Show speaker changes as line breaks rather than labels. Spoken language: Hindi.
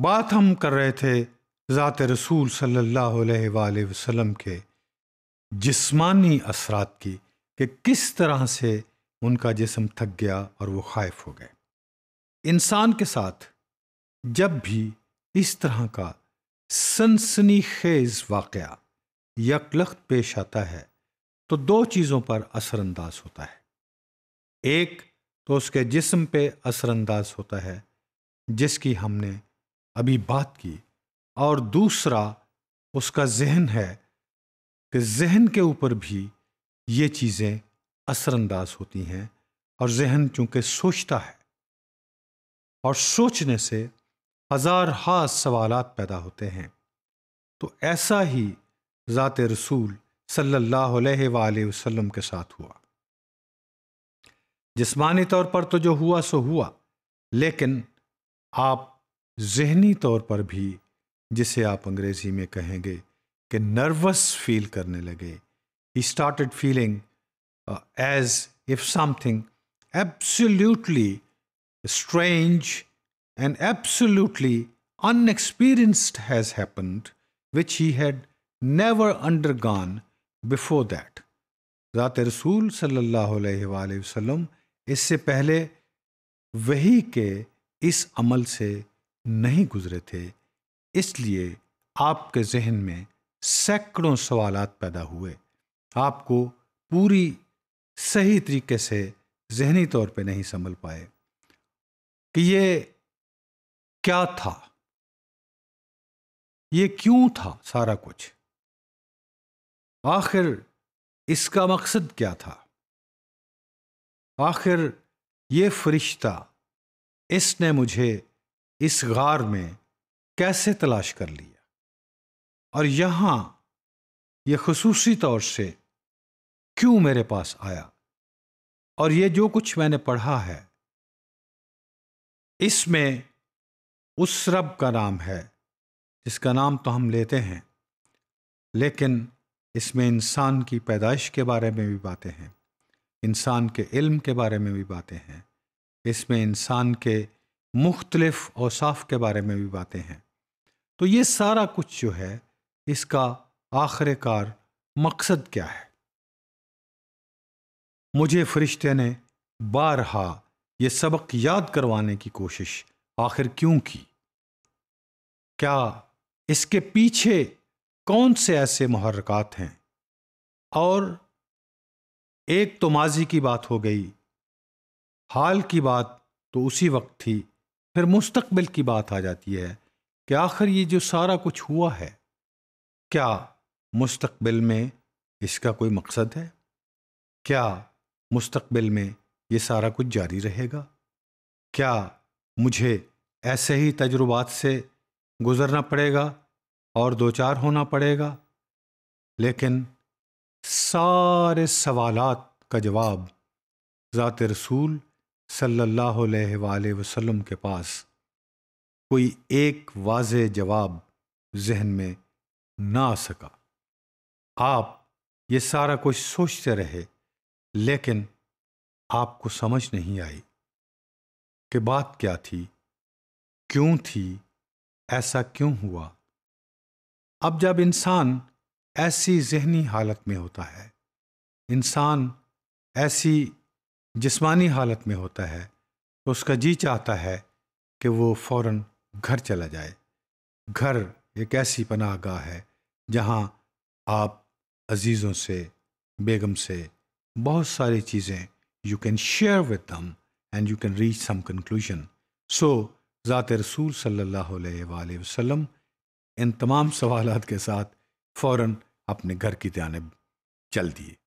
बात हम कर रहे थे ज़ात रसूल सल्लल्लाहु अलैहि वसल्लम के जिस्मानी असरात की कि किस तरह से उनका जिसम थक गया और वो खाइफ हो गए इंसान के साथ जब भी इस तरह का सनसनी खेज वाक़ यकलख्त पेश आता है तो दो चीज़ों पर असरअंदाज होता है एक तो उसके जिस्म पे असरअंदाज होता है जिसकी हमने अभी बात की और दूसरा उसका जहन है कि जहन के ऊपर भी ये चीज़ें असरअंदाज होती हैं और जहन चूँकि सोचता है और सोचने से हज़ार हा सवाल पैदा होते हैं तो ऐसा ही ज़ात रसूल सल्लल्लाहु अलैहि वसल्लम के साथ हुआ जिस्मानी तौर पर तो जो हुआ सो हुआ लेकिन आप जहनी तौर पर भी जिसे आप अंग्रेजी में कहेंगे कि नर्वस फील करने लगे ही started feeling as if something absolutely strange and absolutely has has which he had never undergone before that ज़ात रसूल सल्लल्लाहु अलैहि वसल्लम इससे पहले वही के इस अमल से नहीं गुजरे थे इसलिए आपके जहन में सैकड़ों सवाल पैदा हुए आपको पूरी सही तरीके से जहनी तौर पे नहीं संभल पाए कि ये क्या था ये क्यों था सारा कुछ आखिर इसका मकसद क्या था आखिर ये फरिश्ता इसने मुझे इस गार में कैसे तलाश कर लिया और यहाँ यह खसूसी तौर से क्यों मेरे पास आया और ये जो कुछ मैंने पढ़ा है इसमें उस रब का नाम है जिसका नाम तो हम लेते हैं लेकिन इसमें इंसान की पैदाइश के बारे में भी बातें हैं इंसान के इल्म के बारे में भी बातें हैं इसमें इंसान के मुख्तलफ़ औसाफ के बारे में भी बातें हैं तो ये सारा कुछ जो है इसका आखिरकार मकसद क्या है मुझे फरिश्ते ने बारहा ये सबक याद करवाने की कोशिश आखिर क्यों की क्या इसके पीछे कौन से ऐसे महरक़ात हैं और एक तो माजी की बात हो गई हाल की बात तो उसी वक्त थी फिर मुस्तकबिल की बात आ जाती है कि आखिर ये जो सारा कुछ हुआ है क्या मुस्तकबिल में इसका कोई मकसद है क्या मुस्तकबिल में ये सारा कुछ जारी रहेगा क्या मुझे ऐसे ही तजुर्बात से गुज़रना पड़ेगा और दो चार होना पड़ेगा लेकिन सारे सवालात का जवाब ज़ात रसूल सल्लल्लाहु अलैहि वसल्लम के पास कोई एक वाज जवाब जहन में ना आ सका आप ये सारा कुछ सोचते रहे लेकिन आपको समझ नहीं आई कि बात क्या थी क्यों थी ऐसा क्यों हुआ अब जब इंसान ऐसी जहनी हालत में होता है इंसान ऐसी जिस्मानी हालत में होता है तो उसका जी चाहता है कि वो फ़ौर घर चला जाए घर एक ऐसी पनाह गाह है जहाँ आप अजीज़ों से बेगम से बहुत सारी चीज़ें you can share with them and you can reach some conclusion so ज़ात रसूल सल्ला वसम इन तमाम सवालत के साथ फ़ौर अपने घर की जानब चल दिए